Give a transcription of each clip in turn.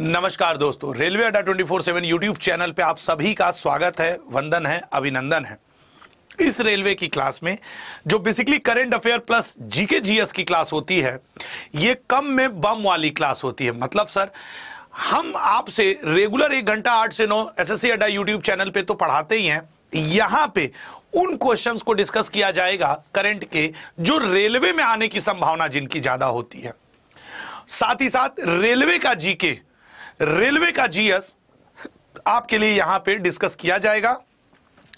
नमस्कार दोस्तों railway Adda twenty four seven YouTube channel पे आप सभी का स्वागत है वंदन है अभिनंदन है इस रेलवे की क्लास में जो basically current affair plus GK GS की क्लास होती है ये कम में बम वाली क्लास होती है मतलब सर हम आपसे रेगुलर एक घंटा आठ से नौ एसएससी अड्डा यूट्यूब चैनल पे तो पढ़ाते ही हैं यहां पे उन क्वेश्चंस को डिस्कस किया जाएगा करंट के जो रेलवे में आने की संभावना जिनकी ज्यादा होती है साथ ही साथ रेलवे का जीके रेलवे का जीएस आपके लिए यहां पे डिस्कस किया जाएगा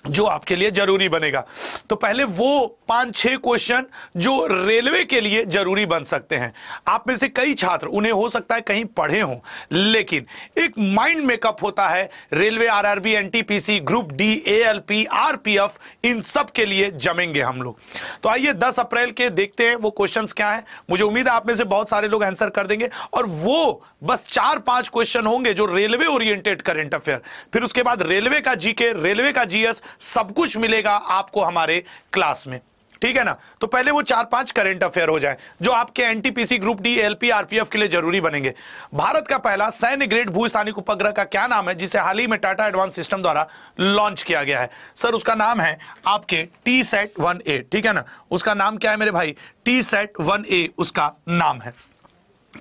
जो आपके लिए जरूरी बनेगा तो पहले वो पांच छह क्वेश्चन जो रेलवे के लिए जरूरी बन सकते हैं आप में से कई छात्र उन्हें हो सकता है कहीं पढ़े हों लेकिन एक माइंड मेकअप होता है railway RRB NTPC group D ALP RPF इन सब के लिए जमेंगे हम लोग तो आइए 10 अप्रैल के देखते हैं वो क्वेश्चन क्या है मुझे उम्मीद है आप में से बहुत सारे लोग आंसर कर देंगे और वो बस चार पांच क्वेश्चन होंगे जो रेलवे ओरिएंटेड करंट अफेयर फिर उसके बाद रेलवे का जीके रेलवे का जीएस सब कुछ मिलेगा आपको हमारे क्लास में ठीक है ना तो पहले वो चार पांच करंट अफेयर हो जाए जो आपके NTPC group D LP RPF के लिए जरूरी बनेंगे भारत का पहला सैन्य ग्रेड भू स्थानिक उपग्रह का क्या नाम है जिसे हाल ही में टाटा एडवांस सिस्टम द्वारा लॉन्च किया गया है सर उसका नाम है आपके टी सेट वन ए ठीक है ना उसका नाम क्या है मेरे भाई टी सेट वन ए उसका नाम है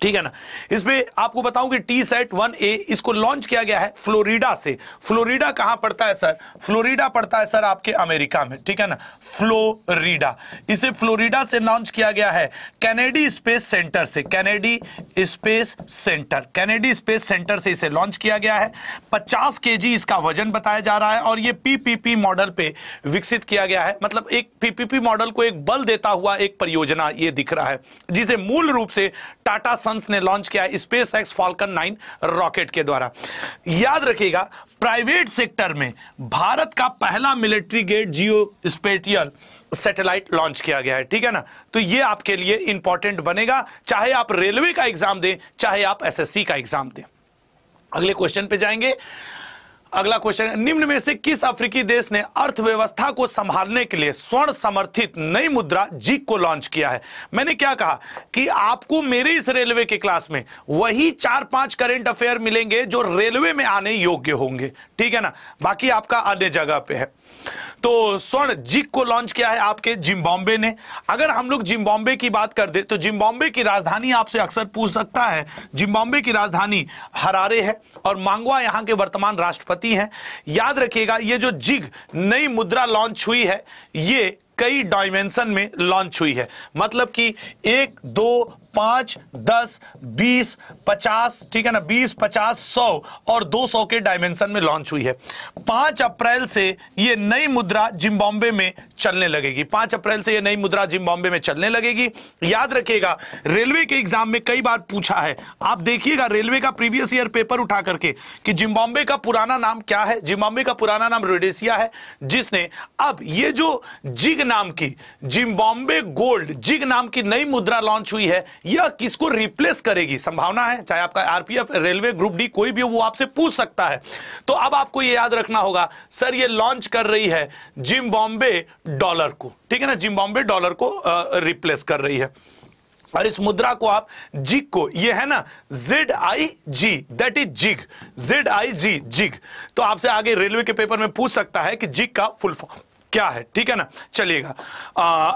ठीक है ना इसमें आपको बताऊं कि टी सेट वन ए इसको लॉन्च किया गया है फ्लोरिडा से फ्लोरिडा कहां पड़ता है सर फ्लोरिडा पड़ता है सर आपके अमेरिका में ठीक है ना फ्लोरिडा इसे फ्लोरिडा से लॉन्च किया गया है कैनेडी स्पेस सेंटर से Kennedy space centre Kennedy space centre से इसे लॉन्च किया गया है पचास के इसका वजन बताया जा रहा है और ये पीपीपी मॉडल पे विकसित किया गया है मतलब एक पीपीपी मॉडल को एक बल देता हुआ एक परियोजना ये दिख रहा है जिसे मूल रूप से टाटा सन्स ने लॉन्च किया है SpaceX falcon nine rocket के द्वारा याद रखिएगा प्राइवेट सेक्टर में भारत का पहला मिलिट्री गेट जियो स्पेटियल सैटेलाइट लॉन्च किया गया है ठीक है ना तो ये आपके लिए इंपॉर्टेंट बनेगा चाहे आप रेलवे का एग्जाम दें चाहे आप एसएससी का एग्जाम दें अगले क्वेश्चन पे जाएंगे अगला क्वेश्चन निम्न में से किस अफ्रीकी देश ने अर्थव्यवस्था को संभालने के लिए स्वर्ण समर्थित नई मुद्रा जीक को लॉन्च किया है मैंने क्या कहा कि आपको मेरे इस रेलवे के क्लास में वही चार पांच करेंट अफेयर मिलेंगे जो रेलवे में आने योग्य होंगे ठीक है ना बाकी आपका अन्य जगह पे है तो स्वर्ण जिक को लॉन्च किया है आपके जिम्बॉम्बे ने अगर हम लोग जिम्बॉम्बे की बात कर दे तो जिम्बॉम्बे की राजधानी आपसे अक्सर पूछ सकता है जिम्बॉम्बे की राजधानी हरारे है और मांगवा यहाँ के वर्तमान राष्ट्रपति हैं याद रखिएगा ये जो जिग नई मुद्रा लॉन्च हुई है ये कई डायमेंशन में लॉन्च हुई है मतलब कि एक दो पांच दस बीस पचास ठीक है ना बीस पचास सौ और दो सौ के डायमेंशन में लॉन्च हुई है पांच अप्रैल से यह नई मुद्रा जिम्बाब्वे में चलने लगेगी पांच अप्रैल से यह नई मुद्रा जिम्बाब्वे में चलने लगेगी याद रखिएगा रेलवे के एग्जाम में कई बार पूछा है आप देखिएगा रेलवे का प्रीवियस ईयर पेपर उठा करके कि जिम्बाब्वे का पुराना नाम क्या है जिम्बाब्वे का पुराना नाम रोडेशिया है जिसने अब ये जो जिग नाम की जिम्बाब्वे गोल्ड जिग नाम की नई मुद्रा लॉन्च हुई है यह किसको रिप्लेस करेगी संभावना है चाहे आपका आरपीएफ रेलवे ग्रुप डी कोई भी हो वो आपसे पूछ सकता है तो अब आपको यह याद रखना होगा सर यह लॉन्च कर रही है जिम्बाब्वे डॉलर को ठीक है ना जिम्बाब्वे डॉलर को रिप्लेस कर रही है और इस मुद्रा को आप जिग को ये है ना Z I G that is zig Z I G zig तो आपसे आगे रेलवे के पेपर में पूछ सकता है कि जिग का फुल फॉर्म क्या है ठीक है ना चलिएगा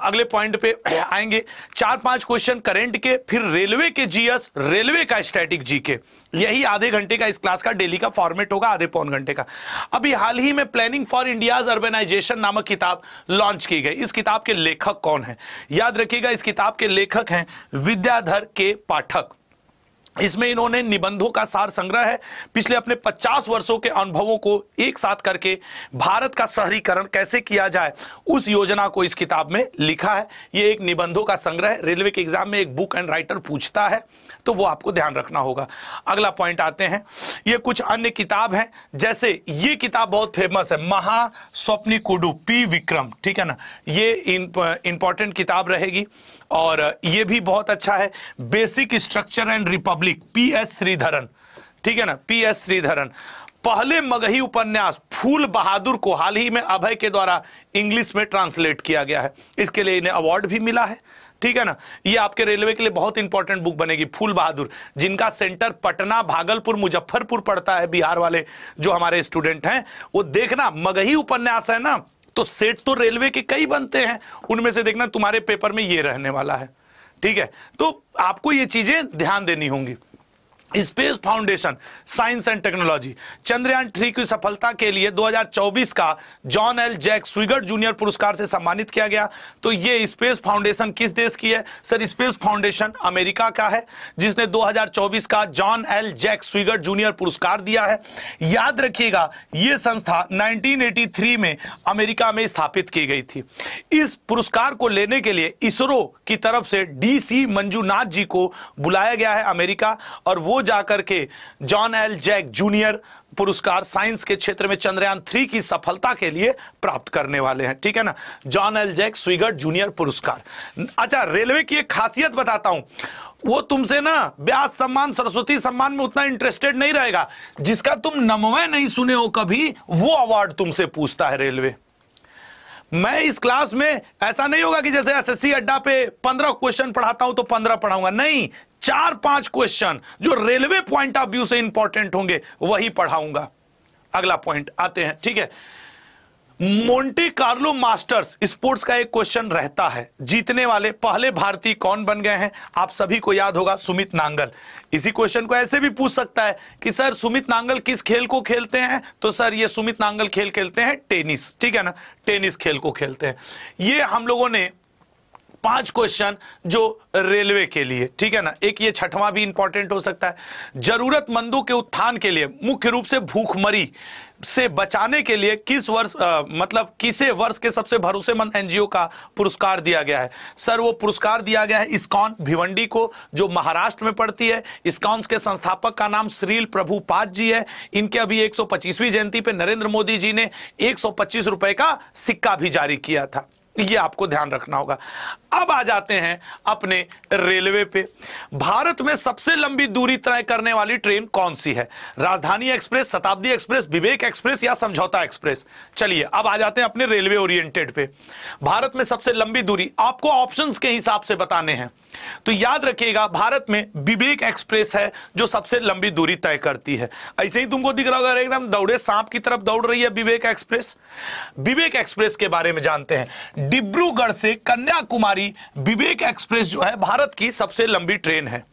अगले पॉइंट पे आएंगे चार पांच क्वेश्चन करंट के फिर रेलवे के जीएस रेलवे का स्टैटिक जी के यही आधे घंटे का इस क्लास का डेली का फॉर्मेट होगा आधे पौन घंटे का अभी हाल ही में प्लानिंग फॉर इंडियाज अर्बेनाइजेशन नामक किताब लॉन्च की गई इस किताब के लेखक कौन है याद रखिएगा इस किताब के लेखक हैं विद्याधर के पाठक इसमें इन्होंने निबंधों का सार संग्रह है पिछले अपने 50 वर्षों के अनुभवों को एक साथ करके भारत का शहरीकरण कैसे किया जाए उस योजना को इस किताब में लिखा है ये एक निबंधों का संग्रह रेलवे के एग्जाम में एक बुक एंड राइटर पूछता है तो वो आपको ध्यान रखना होगा अगला पॉइंट आते हैं ये कुछ अन्य किताब है जैसे ये किताब बहुत फेमस है महा स्वप्नी कुडू पी विक्रम ठीक है ना ये इंपॉर्टेंट किताब रहेगी और ये भी बहुत अच्छा है basic structure and republic public P S Sreedharan ठीक है ना पी एस श्रीधरन पहले मगही उपन्यास फूल बहादुर को हाल ही में अभय के द्वारा इंग्लिश में ट्रांसलेट किया गया है इसके लिए इन्हें अवार्ड भी मिला है ठीक है ना ये आपके रेलवे के लिए बहुत इंपॉर्टेंट बुक बनेगी फूल बहादुर जिनका सेंटर पटना भागलपुर मुजफ्फरपुर पड़ता है बिहार वाले जो हमारे स्टूडेंट हैं वो देखना मगही उपन्यास है ना तो सेट तो रेलवे के कई बनते हैं उनमें से देखना तुम्हारे पेपर में ये रहने वाला है ठीक है तो आपको ये चीजें ध्यान देनी होंगी space foundation science and technology Chandrayaan three की सफलता के लिए 2024 का John L Jack Swigert junior पुरस्कार से सम्मानित किया गया तो ये स्पेस फाउंडेशन किस देश की है सर स्पेस फाउंडेशन अमेरिका का है जिसने 2024 का John L Jack Swigert junior पुरस्कार दिया है याद रखिएगा ये संस्था नाइनटीन में अमेरिका में स्थापित की गई थी इस पुरस्कार को लेने के लिए इसरो की तरफ से डी मंजूनाथ जी को बुलाया गया है अमेरिका और वो जाकर के जॉन एल जैक जूनियर पुरस्कार साइंस के क्षेत्र में चंद्रयान थ्री की सफलता के लिए प्राप्त करने वाले हैं ठीक है ना John L Jack Swigert junior पुरस्कार अच्छा रेलवे की एक खासियत बताता हूं वो तुमसे ना ब्यास सम्मान सरस्वती सम्मान में उतना इंटरेस्टेड नहीं रहेगा जिसका तुम नमवे नहीं सुने हो कभी वो अवार्ड तुमसे पूछता है रेलवे मैं इस क्लास में ऐसा नहीं होगा कि जैसे एसएससी अड्डा पे पंद्रह क्वेश्चन पढ़ाता हूं तो पंद्रह पढ़ाऊंगा नहीं चार पांच क्वेश्चन जो रेलवे पॉइंट ऑफ व्यू से इंपॉर्टेंट होंगे वही पढ़ाऊंगा अगला पॉइंट आते हैं ठीक है मोंटे कार्लो मास्टर्स स्पोर्ट्स का एक क्वेश्चन रहता है जीतने वाले पहले भारतीय कौन बन गए हैं आप सभी को याद होगा सुमित नांगल इसी क्वेश्चन को ऐसे भी पूछ सकता है कि सर सुमित नांगल किस खेल को खेलते हैं तो सर ये सुमित नांगल खेल खेलते हैं टेनिस ठीक है ना टेनिस खेल को खेलते हैं ये हम लोगों ने पांच क्वेश्चन जो रेलवे के लिए ठीक है ना एक ये छठवां भी इंपॉर्टेंट हो सकता है जरूरतमंदों के उत्थान के लिए मुख्य रूप से भूखमरी से बचाने के लिए किस वर्ष आ, मतलब किसे वर्ष के सबसे भरोसेमंद एनजीओ का पुरस्कार दिया गया है सर वो पुरस्कार दिया गया है इस्कॉन भिवंडी को जो महाराष्ट्र में पड़ती है इस्कॉन्स के संस्थापक का नाम श्रील पाद जी है इनके अभी 125वीं जयंती पे नरेंद्र मोदी जी ने एक रुपए का सिक्का भी जारी किया था ये आपको ध्यान रखना होगा अब आ जाते हैं अपने रेलवे पे भारत में सबसे लंबी दूरी तय करने वाली ट्रेन कौन सी है राजधानी एक्सप्रेस शताब्दी एक्सप्रेस विवेक एक्सप्रेस या समझौता एक्सप्रेस चलिए अब आ जाते हैं अपने रेलवे ओरिएंटेड पे भारत में सबसे लंबी दूरी आपको ऑप्शंस के हिसाब से बताने हैं तो याद रखिएगा भारत में विवेक एक्सप्रेस है जो सबसे लंबी दूरी तय करती है ऐसे ही तुमको दिख रहा होगा एकदम दौड़े सांप की तरफ दौड़ रही है विवेक एक्सप्रेस विवेक एक्सप्रेस के बारे में जानते हैं डिब्रूगढ़ से कन्याकुमारी विवेक एक्सप्रेस जो है भारत की सबसे लंबी ट्रेन है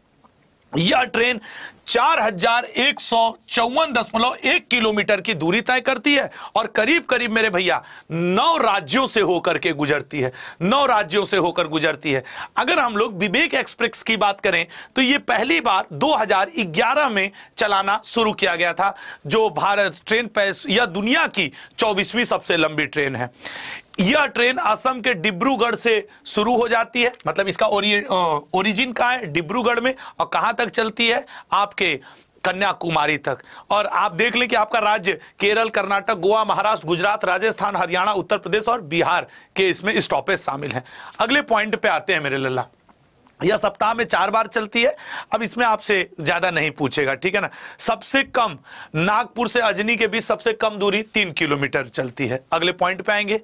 यह ट्रेन चार हजार एक सौ चौवन दशमलव एक किलोमीटर की दूरी तय करती है और करीब करीब मेरे भैया नौ राज्यों से होकर के गुजरती है नौ राज्यों से होकर गुजरती है अगर हम लोग विवेक एक्सप्रेस की बात करें तो ये पहली बार 2011 में चलाना शुरू किया गया था जो भारत ट्रेन यह दुनिया की चौबीसवीं सबसे लंबी ट्रेन है यह ट्रेन असम के डिब्रूगढ़ से शुरू हो जाती है मतलब इसका ओरिजिन कहाँ है डिब्रूगढ़ में और कहाँ तक चलती है आपके कन्याकुमारी तक और आप देख लें कि आपका राज्य केरल कर्नाटक गोवा महाराष्ट्र गुजरात राजस्थान हरियाणा उत्तर प्रदेश और बिहार के इसमें स्टॉपेज शामिल हैं अगले पॉइंट पे आते हैं मेरे लल्ला यह सप्ताह में चार बार चलती है अब इसमें आपसे ज्यादा नहीं पूछेगा ठीक है ना सबसे कम नागपुर से अजनी के बीच सबसे कम दूरी तीन किलोमीटर चलती है अगले पॉइंट पे आएंगे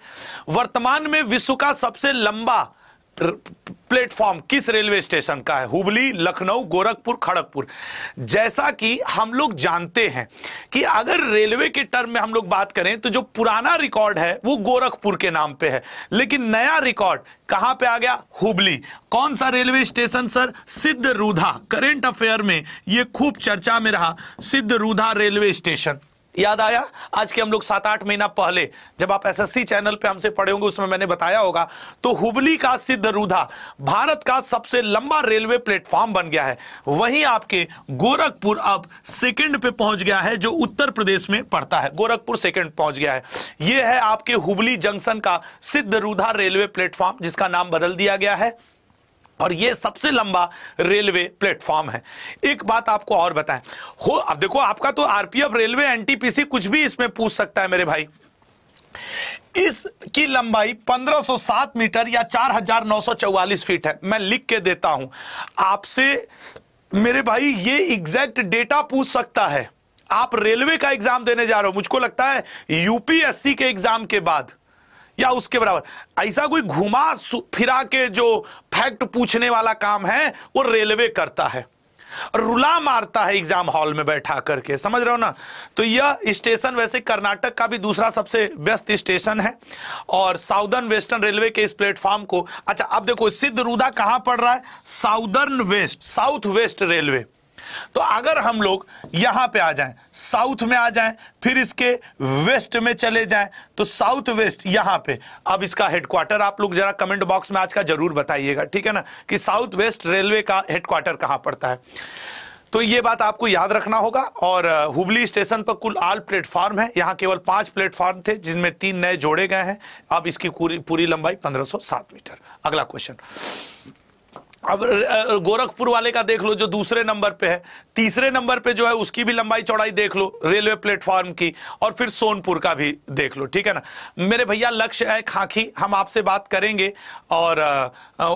वर्तमान में विश्व का सबसे लंबा प्लेटफॉर्म किस रेलवे स्टेशन का है हुबली लखनऊ गोरखपुर खड़गपुर जैसा कि हम लोग जानते हैं कि अगर रेलवे के टर्म में हम लोग बात करें तो जो पुराना रिकॉर्ड है वो गोरखपुर के नाम पे है लेकिन नया रिकॉर्ड कहां पे आ गया हुबली कौन सा रेलवे स्टेशन सर सिद्ध रूधा करेंट अफेयर में ये खूब चर्चा में रहा सिद्ध रूधा रेलवे स्टेशन याद आया आज के हम लोग सात आठ महीना पहले जब आप एसएससी चैनल पे हमसे पढ़े होंगे उसमें मैंने बताया होगा तो हुबली का सिद्ध रूधा भारत का सबसे लंबा रेलवे प्लेटफॉर्म बन गया है वहीं आपके गोरखपुर अब सेकंड पे पहुंच गया है जो उत्तर प्रदेश में पड़ता है गोरखपुर सेकंड पहुंच गया है यह है आपके हुबली जंक्शन का सिद्ध रूधा रेलवे प्लेटफॉर्म जिसका नाम बदल दिया गया है और ये सबसे लंबा रेलवे प्लेटफॉर्म है एक बात आपको और बताएं हो अब देखो आपका तो आरपीएफ रेलवे एनटीपीसी कुछ भी इसमें पूछ सकता है मेरे भाई इसकी लंबाई 1507 मीटर या 4944 फीट है मैं लिख के देता हूं आपसे मेरे भाई ये एग्जैक्ट डेटा पूछ सकता है आप रेलवे का एग्जाम देने जा रहे हो मुझको लगता है यूपीएससी के एग्जाम के बाद या उसके बराबर ऐसा कोई घुमा फिरा के जो फैक्ट पूछने वाला काम है वो रेलवे करता है रुला मारता है एग्जाम हॉल में बैठा करके समझ रहे हो ना तो यह स्टेशन वैसे कर्नाटक का भी दूसरा सबसे व्यस्त स्टेशन है और साउदर्न वेस्टर्न रेलवे के इस प्लेटफॉर्म को अच्छा अब देखो सिद्ध रुदा कहां पड़ रहा है southern west south west railway तो अगर हम लोग यहां पे आ जाएं साउथ में आ जाएं फिर इसके वेस्ट में चले जाएं तो साउथ वेस्ट यहां पे अब इसका हेडक्वार्टर आप लोग जरा कमेंट बॉक्स में आज का जरूर बताइएगा ठीक है ना कि साउथ वेस्ट रेलवे का हेडक्वार्टर कहां पड़ता है तो ये बात आपको याद रखना होगा और हुबली स्टेशन पर कुल आल प्लेटफॉर्म है यहाँ केवल पांच प्लेटफॉर्म थे जिनमें तीन नए जोड़े गए हैं अब इसकी पूरी पूरी लंबाई 1507 मीटर अगला क्वेश्चन अब गोरखपुर वाले का देख लो जो दूसरे नंबर पे है तीसरे नंबर पे जो है उसकी भी लंबाई चौड़ाई देख लो रेलवे प्लेटफॉर्म की और फिर सोनपुर का भी देख लो ठीक है ना मेरे भैया लक्ष्य है खाकी हम आपसे बात करेंगे और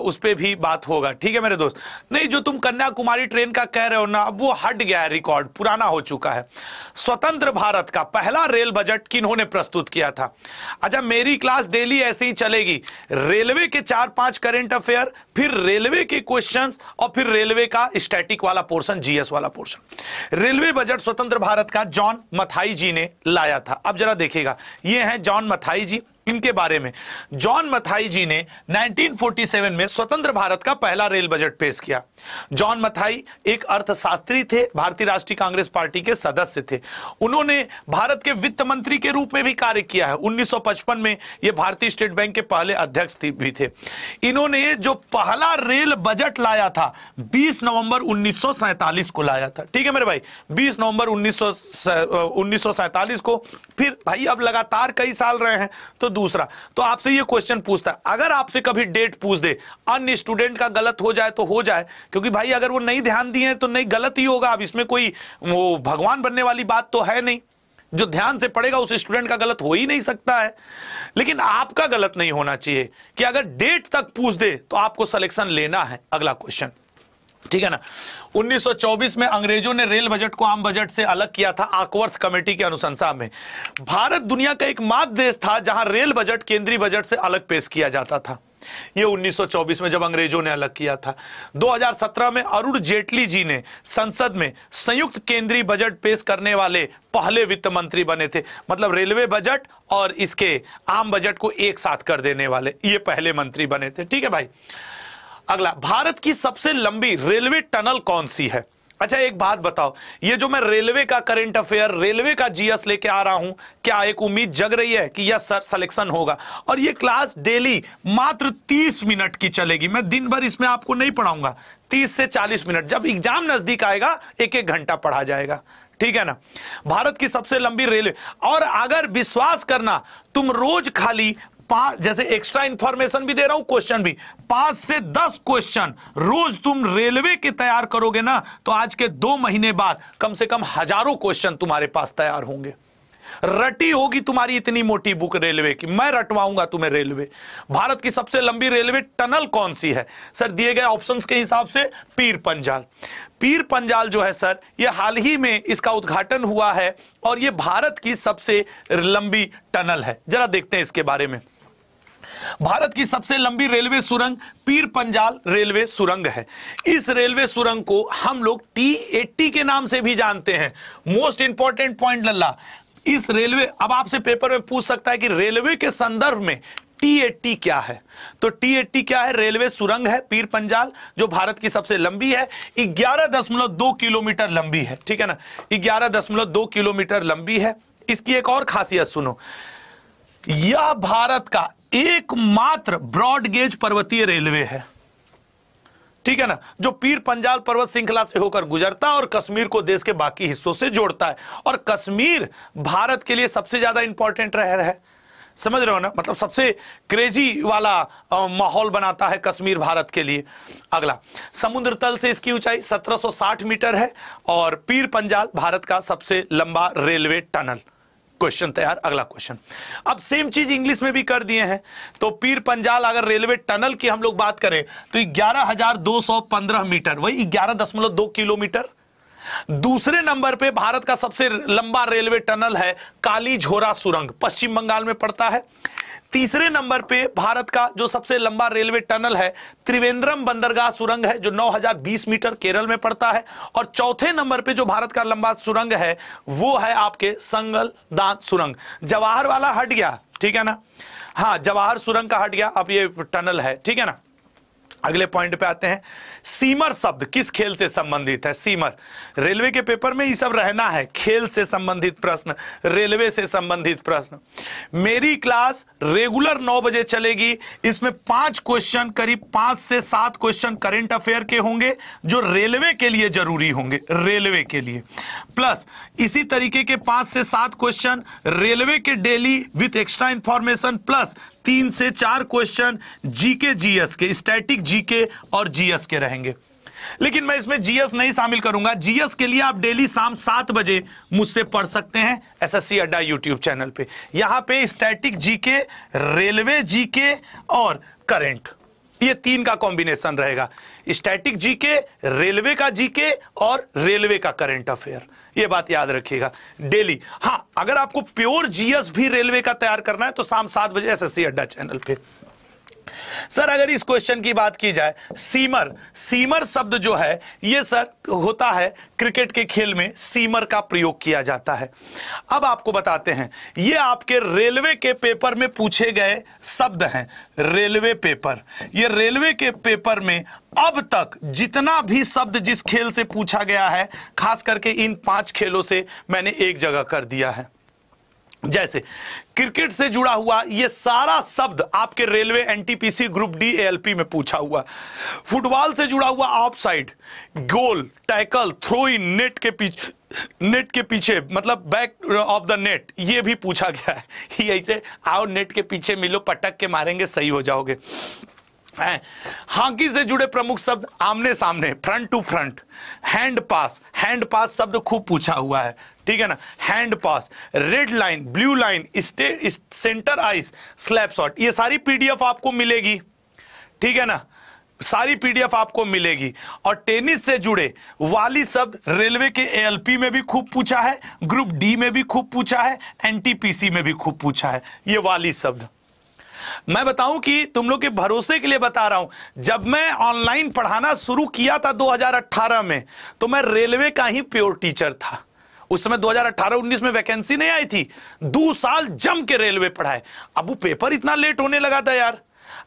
उस पर भी बात होगा ठीक है मेरे दोस्त नहीं जो तुम कन्याकुमारी ट्रेन का कह रहे हो ना अब वो हट गया है रिकॉर्ड पुराना हो चुका है स्वतंत्र भारत का पहला रेल बजट किन्होंने प्रस्तुत किया था अच्छा मेरी क्लास डेली ऐसे ही चलेगी रेलवे के चार पांच करेंट अफेयर फिर रेलवे के क्वेश्चन क्वेश्चंस और फिर रेलवे का स्टैटिक वाला पोर्शन जीएस वाला पोर्शन रेलवे बजट स्वतंत्र भारत का जॉन मथाई जी ने लाया था अब जरा देखिएगा ये हैं जॉन मथाई जी के बारे में जॉन मथाई जी ने 1947 में स्वतंत्र भारत का पहला रेल बजट पेश किया जॉन मथाई एक अर्थशास्त्री थे भारतीय राष्ट्रीय कांग्रेस पार्टी के सदस्य थे उन्होंने भारत के वित्त मंत्री के रूप में भी कार्य किया है 1955 में ये भारतीय स्टेट बैंक के पहले अध्यक्ष भी थे इन्होंने जो पहला रेल बजट लाया था बीस नवंबर उन्नीस को लाया था ठीक है मेरे भाई बीस नवंबर उन्नीस को फिर भाई अब लगातार कई साल रहे हैं तो दूसरा तो आपसे ये क्वेश्चन पूछता है अगर आपसे कभी डेट पूछ दे अन्य स्टूडेंट का गलत हो जाए तो हो जाए क्योंकि भाई अगर वो नहीं ध्यान दिए तो नहीं गलत ही होगा अब इसमें कोई वो भगवान बनने वाली बात तो है नहीं जो ध्यान से पढ़ेगा उस स्टूडेंट का गलत हो ही नहीं सकता है लेकिन आपका गलत नहीं होना चाहिए कि अगर डेट तक पूछ दे तो आपको सिलेक्शन लेना है अगला क्वेश्चन ठीक है ना 1924 में अंग्रेजों ने रेल बजट को आम बजट से अलग किया था आकवर्थ कमेटी के अनुशंसा में भारत दुनिया का मात्र देश था जहां रेल बजट केंद्रीय बजट से अलग पेश किया जाता था ये 1924 में जब अंग्रेजों ने अलग किया था 2017 में अरुण जेटली जी ने संसद में संयुक्त केंद्रीय बजट पेश करने वाले पहले वित्त मंत्री बने थे मतलब रेलवे बजट और इसके आम बजट को एक साथ कर देने वाले ये पहले मंत्री बने थे ठीक है भाई अगला भारत की सबसे लंबी रेलवे टनल कौन सी है अच्छा एक बात बताओ ये जो मैं रेलवे का करंट अफेयर रेलवे का जीएस लेके आ रहा हूं क्या एक उम्मीद जग रही है कि यह सर सिलेक्शन होगा और ये क्लास डेली मात्र 30 मिनट की चलेगी मैं दिन भर इसमें आपको नहीं पढ़ाऊंगा 30 से 40 मिनट जब एग्जाम नजदीक आएगा एक एक घंटा पढ़ा जाएगा ठीक है ना भारत की सबसे लंबी रेलवे और अगर विश्वास करना तुम रोज खाली पांच जैसे एक्स्ट्रा इंफॉर्मेशन भी दे रहा हूं क्वेश्चन भी पांच से दस क्वेश्चन रोज तुम रेलवे के तैयार करोगे ना तो आज के दो महीने बाद कम से कम हजारों क्वेश्चन तुम्हारे पास तैयार होंगे रटी होगी तुम्हारी इतनी मोटी बुक रेलवे की मैं रटवाऊंगा तुम्हें रेलवे भारत की सबसे लंबी रेलवे टनल कौन सी है सर दिए गए ऑप्शंस के हिसाब से पीर पंजाल पीर पंजाल जो है सर ये हाल ही में इसका उद्घाटन हुआ है और ये भारत की सबसे लंबी टनल है जरा देखते हैं इसके बारे में भारत की सबसे लंबी रेलवे सुरंग पीर पंजाल रेलवे सुरंग है इस रेलवे सुरंग को हम लोग टी एट्टी के नाम से भी जानते हैं मोस्ट इंपॉर्टेंट पॉइंट लल्ला इस रेलवे अब आपसे पेपर में पूछ सकता है कि रेलवे के संदर्भ में टी क्या है तो टी क्या है रेलवे सुरंग है पीर पंजाल जो भारत की सबसे लंबी है 11.2 किलोमीटर लंबी है ठीक है ना 11.2 किलोमीटर लंबी है इसकी एक और खासियत सुनो यह भारत का एकमात्र ब्रॉड गेज पर्वतीय रेलवे है ठीक है ना जो पीर पंजाल पर्वत श्रृंखला से होकर गुजरता है और कश्मीर को देश के बाकी हिस्सों से जोड़ता है और कश्मीर भारत के लिए सबसे ज्यादा इंपॉर्टेंट रह रहा है समझ रहे हो ना मतलब सबसे क्रेजी वाला माहौल बनाता है कश्मीर भारत के लिए अगला समुद्र तल से इसकी ऊंचाई 1760 मीटर है और पीर पंजाल भारत का सबसे लंबा रेलवे टनल क्वेश्चन तैयार अगला क्वेश्चन अब सेम चीज इंग्लिश में भी कर दिए हैं तो पीर पंजाल अगर रेलवे टनल की हम लोग बात करें तो ग्यारह मीटर वही ग्यारह किलोमीटर दूसरे नंबर पे भारत का सबसे लंबा रेलवे टनल है काली झोरा सुरंग पश्चिम बंगाल में पड़ता है तीसरे नंबर पे भारत का जो सबसे लंबा रेलवे टनल है त्रिवेंद्रम बंदरगाह सुरंग है जो 9020 मीटर केरल में पड़ता है और चौथे नंबर पे जो भारत का लंबा सुरंग है वो है आपके संगल दान सुरंग जवाहर वाला हट गया ठीक है ना हाँ जवाहर सुरंग का हट गया अब ये टनल है ठीक है ना अगले पॉइंट पे आते हैं सीमर शब्द किस खेल से संबंधित है सीमर रेलवे के पेपर में ये सब रहना है खेल से संबंधित प्रश्न रेलवे से संबंधित प्रश्न मेरी क्लास रेगुलर नौ बजे चलेगी इसमें पांच क्वेश्चन करीब पांच से सात क्वेश्चन करेंट अफेयर के होंगे जो रेलवे के लिए जरूरी होंगे रेलवे के लिए प्लस इसी तरीके के पांच से सात क्वेश्चन रेलवे के daily with extra information plus तीन से चार क्वेश्चन जीके जीएस के स्टैटिक जीके और जीएस के रहे रहेंगे लेकिन मैं इसमें जीएस नहीं शामिल करूंगा जीएस के लिए आप डेली शाम सात बजे मुझसे पढ़ सकते हैं एसएससी अड्डा यूट्यूब चैनल पे यहां पे स्टैटिक जीके रेलवे जीके और करंट ये तीन का कॉम्बिनेशन रहेगा स्टैटिक जीके रेलवे का जीके और रेलवे का करंट अफेयर ये बात याद रखिएगा डेली हाँ अगर आपको प्योर जीएस भी रेलवे का तैयार करना है तो शाम सात बजे एसएससी अड्डा चैनल पे सर अगर इस क्वेश्चन की बात की जाए सीमर सीमर शब्द जो है ये सर होता है क्रिकेट के खेल में सीमर का प्रयोग किया जाता है अब आपको बताते हैं ये आपके रेलवे के पेपर में पूछे गए शब्द हैं रेलवे पेपर ये रेलवे के पेपर में अब तक जितना भी शब्द जिस खेल से पूछा गया है खास करके इन पांच खेलों से मैंने एक जगह कर दिया है जैसे क्रिकेट से जुड़ा हुआ ये सारा शब्द आपके railway NTPC group D P में पूछा हुआ फुटबॉल से जुड़ा हुआ offside goal tackle throw in net के पीछे नेट के पीछे मतलब बैक ऑफ द नेट ये भी पूछा गया है यही से आओ नेट के पीछे मिलो पटक के मारेंगे सही हो जाओगे हॉकी से जुड़े प्रमुख शब्द आमने सामने front to front hand pass hand pass शब्द खूब पूछा हुआ है ठीक है ना hand pass red line blue line centre ice slap shot ये सारी पीडीएफ आपको मिलेगी ठीक है ना सारी पीडीएफ आपको मिलेगी और टेनिस से जुड़े वाली शब्द रेलवे के एएलपी में भी खूब पूछा है ग्रुप डी में भी खूब पूछा है एनटीपीसी में भी खूब पूछा है ये वाली शब्द मैं बताऊं कि तुम लोग के भरोसे के लिए बता रहा हूं जब मैं ऑनलाइन पढ़ाना शुरू किया था 2018 में तो मैं रेलवे का ही प्योर टीचर था उस समय 2018-19 में वैकेंसी नहीं आई थी दो साल जम के रेलवे पढ़ाए अब वो पेपर इतना लेट होने लगा था यार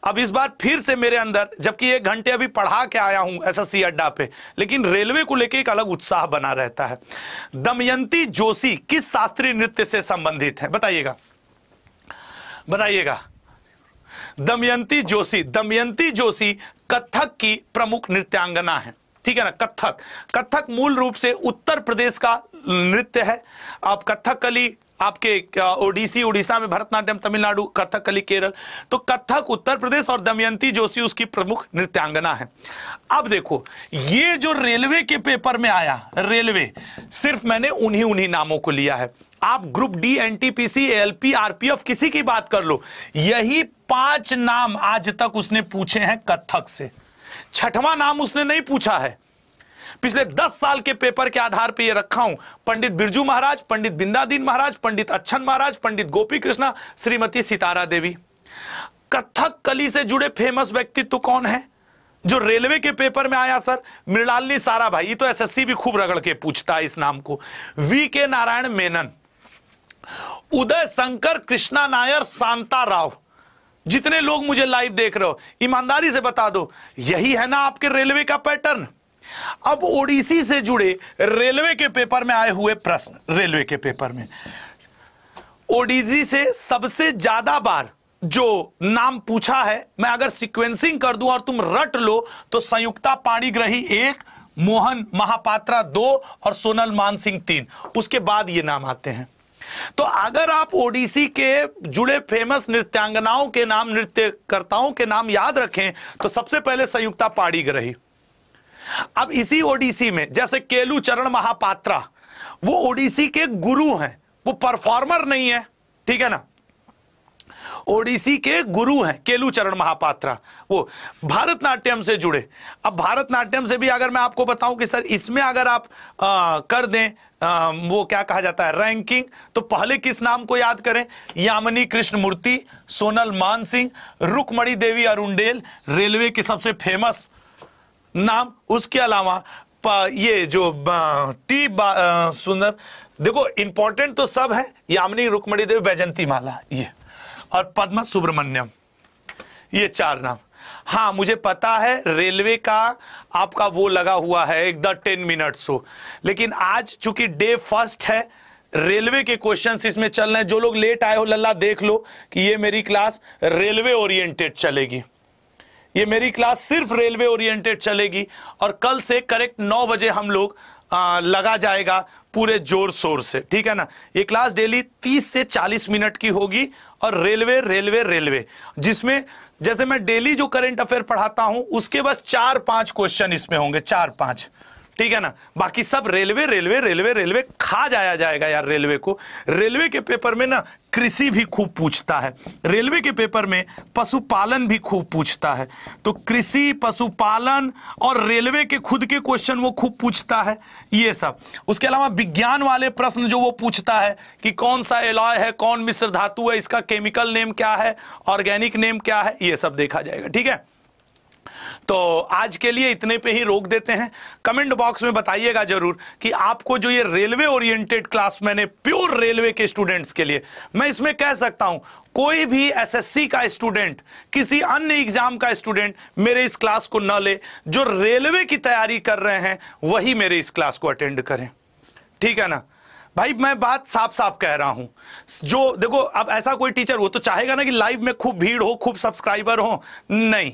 अब इस बार फिर से मेरे अंदर जबकि एक घंटे अभी पढ़ा के आया हूं एसएससी अड्डा पे लेकिन रेलवे को लेकर एक अलग उत्साह बना रहता है दमयंती जोशी किस शास्त्रीय नृत्य से संबंधित है बताइएगा बताइएगा दमयंती जोशी दमयंती जोशी कथक की प्रमुख नृत्यांगना है ठीक है ना कथक कथक मूल रूप से उत्तर प्रदेश का नृत्य है आप कथकली आपके ओडिसी उड़ीसा में भरतनाट्यम तमिलनाडु कथकली केरल तो कथक उत्तर प्रदेश और दमयंती जोशी उसकी प्रमुख नृत्यांगना है अब देखो ये जो रेलवे के पेपर में आया रेलवे सिर्फ मैंने उन्हीं उन्हीं नामों को लिया है आप group D NTPC LP RPF किसी की बात कर लो यही पांच नाम आज तक उसने पूछे हैं कथक से छठवां नाम उसने नहीं पूछा है पिछले दस साल के पेपर के आधार पर यह रखा हूं पंडित बिरजू महाराज पंडित बिंदादीन महाराज पंडित अच्छन महाराज पंडित गोपी कृष्णा श्रीमती सितारा देवी कथक कली से जुड़े फेमस व्यक्तित्व कौन है जो रेलवे के पेपर में आया सर मृणाली सारा भाई तो एसएससी भी खूब रगड़ के पूछता है इस नाम को वी के नारायण मेनन उदय शंकर कृष्णा नायर शांता राव जितने लोग मुझे लाइव देख रहे हो ईमानदारी से बता दो यही है ना आपके रेलवे का पैटर्न अब ओडिसी से जुड़े रेलवे के पेपर में आए हुए प्रश्न रेलवे के पेपर में ओडिसी से सबसे ज्यादा बार जो नाम पूछा है मैं अगर सिक्वेंसिंग कर दूं और तुम रट लो तो संयुक्ता पाणीग्रही एक मोहन महापात्रा दो और सोनल मान सिंह तीन उसके बाद ये नाम आते हैं तो अगर आप ओडिसी के जुड़े फेमस नृत्यांगनाओं के नाम नृत्यकर्ताओं के नाम याद रखें तो सबसे पहले संयुक्ता पाड़ीग्रही अब इसी ओडिसी में जैसे केलू चरण महापात्रा वो ओडिसी के गुरु हैं वो परफॉर्मर नहीं है ठीक है ना ओडिसी के गुरु हैं केलू चरण महापात्रा वो भारतनाट्यम से जुड़े अब भारतनाट्यम से भी अगर मैं आपको बताऊं कि सर इसमें अगर आप आ, कर दें आ, वो क्या कहा जाता है रैंकिंग तो पहले किस नाम को याद करें यामिनी कृष्णमूर्ति सोनल मान सिंह रुकमणी देवी अरुणेल रेलवे के सबसे फेमस नाम उसके अलावा ये जो टी सुंदर देखो इंपॉर्टेंट तो सब है यामिनी रुक्मणी देवी बैजंती माला ये और पद्म सुब्रमण्यम ये चार नाम हाँ मुझे पता है रेलवे का आपका वो लगा हुआ है एक द टेन मिनट सो लेकिन आज चूंकि डे फर्स्ट है रेलवे के क्वेश्चंस इसमें चल रहे हैं जो लोग लेट आए हो लल्ला देख लो कि ये मेरी क्लास रेलवे ओरिएंटेड चलेगी ये मेरी क्लास सिर्फ रेलवे ओरिएंटेड चलेगी और कल से करेक्ट नौ बजे हम लोग आ, लगा जाएगा पूरे जोर शोर से ठीक है ना ये क्लास डेली 30 से 40 मिनट की होगी और रेलवे रेलवे रेलवे जिसमें जैसे मैं डेली जो करंट अफेयर पढ़ाता हूं उसके बस चार पांच क्वेश्चन इसमें होंगे चार पांच ठीक है ना बाकी सब रेलवे रेलवे रेलवे रेलवे खा जाया जाएगा यार रेलवे को रेलवे के पेपर में ना कृषि भी खूब पूछता है रेलवे के पेपर में पशुपालन भी खूब पूछता है तो कृषि पशुपालन और रेलवे के खुद के क्वेश्चन वो खूब पूछता है ये सब उसके अलावा विज्ञान वाले प्रश्न जो वो पूछता है कि कौन सा एलॉय है कौन मिश्र धातु है इसका केमिकल नेम क्या है ऑर्गेनिक नेम क्या है ये सब देखा जाएगा ठीक है तो आज के लिए इतने पे ही रोक देते हैं कमेंट बॉक्स में बताइएगा जरूर कि आपको जो ये रेलवे ओरिएंटेड क्लास मैंने प्योर रेलवे के स्टूडेंट्स के लिए मैं इसमें कह सकता हूं कोई भी एसएससी का स्टूडेंट किसी अन्य एग्जाम का स्टूडेंट मेरे इस क्लास को न ले जो रेलवे की तैयारी कर रहे हैं वही मेरे इस क्लास को अटेंड करें ठीक है ना भाई मैं बात साफ साफ कह रहा हूं जो देखो अब ऐसा कोई टीचर हो तो चाहेगा ना कि लाइव में खूब भीड़ हो खूब सब्सक्राइबर हो नहीं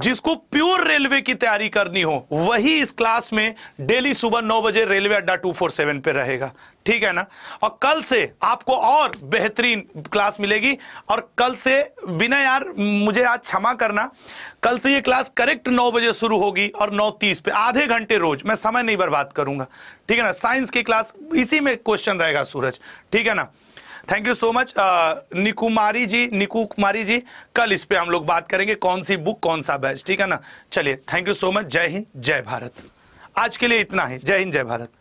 जिसको प्योर रेलवे की तैयारी करनी हो वही इस क्लास में डेली सुबह नौ बजे रेलवे अड्डा टू फोर सेवन पर रहेगा ठीक है ना और कल से आपको और बेहतरीन क्लास मिलेगी और कल से बिना यार मुझे आज क्षमा करना कल से ये क्लास करेक्ट नौ बजे शुरू होगी और नौ तीस पे आधे घंटे रोज मैं समय नहीं बर्बाद करूंगा ठीक है ना साइंस की क्लास इसी में क्वेश्चन रहेगा सूरज ठीक है ना thank you so much Nikumari ji Niku Kumari ji कल इस पर हम लोग बात करेंगे कौन सी बुक कौन सा बैच ठीक है ना चलिए थैंक यू सो मच जय हिंद जय भारत आज के लिए इतना ही जय हिंद जय भारत